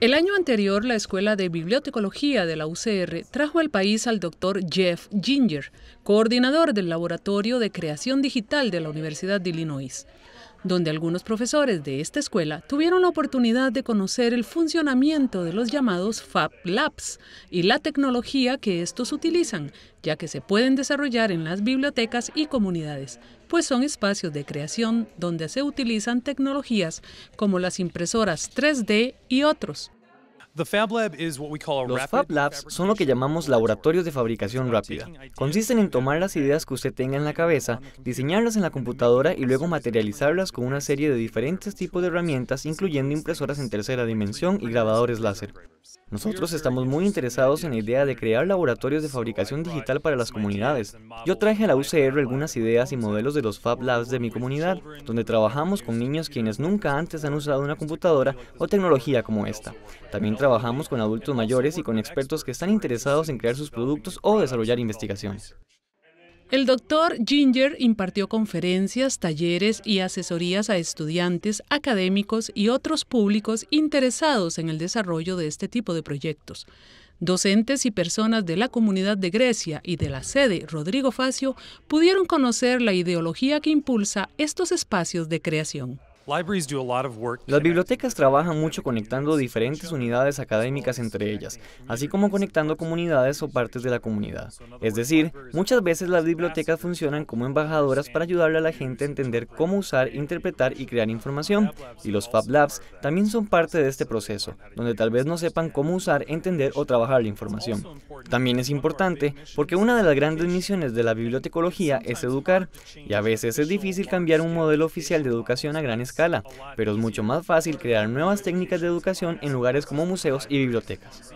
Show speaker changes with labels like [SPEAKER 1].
[SPEAKER 1] El año anterior, la Escuela de Bibliotecología de la UCR trajo al país al Dr. Jeff Ginger, coordinador del Laboratorio de Creación Digital de la Universidad de Illinois donde algunos profesores de esta escuela tuvieron la oportunidad de conocer el funcionamiento de los llamados Fab Labs y la tecnología que estos utilizan, ya que se pueden desarrollar en las bibliotecas y comunidades, pues son espacios de creación donde se utilizan tecnologías como las impresoras 3D y otros.
[SPEAKER 2] Los Fab Labs son lo que llamamos laboratorios de fabricación rápida. Consisten en tomar las ideas que usted tenga en la cabeza, diseñarlas en la computadora y luego materializarlas con una serie de diferentes tipos de herramientas, incluyendo impresoras en tercera dimensión y grabadores láser. Nosotros estamos muy interesados en la idea de crear laboratorios de fabricación digital para las comunidades. Yo traje a la UCR algunas ideas y modelos de los Fab Labs de mi comunidad, donde trabajamos con niños quienes nunca antes han usado una computadora o tecnología como esta. También trabajamos con adultos mayores y con expertos que están interesados en crear sus productos o desarrollar investigaciones.
[SPEAKER 1] El doctor Ginger impartió conferencias, talleres y asesorías a estudiantes, académicos y otros públicos interesados en el desarrollo de este tipo de proyectos. Docentes y personas de la comunidad de Grecia y de la sede Rodrigo Facio pudieron conocer la ideología que impulsa estos espacios de creación.
[SPEAKER 2] Las bibliotecas trabajan mucho conectando diferentes unidades académicas entre ellas, así como conectando comunidades o partes de la comunidad. Es decir, muchas veces las bibliotecas funcionan como embajadoras para ayudarle a la gente a entender cómo usar, interpretar y crear información, y los Fab Labs también son parte de este proceso, donde tal vez no sepan cómo usar, entender o trabajar la información. También es importante porque una de las grandes misiones de la bibliotecología es educar, y a veces es difícil cambiar un modelo oficial de educación a gran escala escala, pero es mucho más fácil crear nuevas técnicas de educación en lugares como museos y bibliotecas.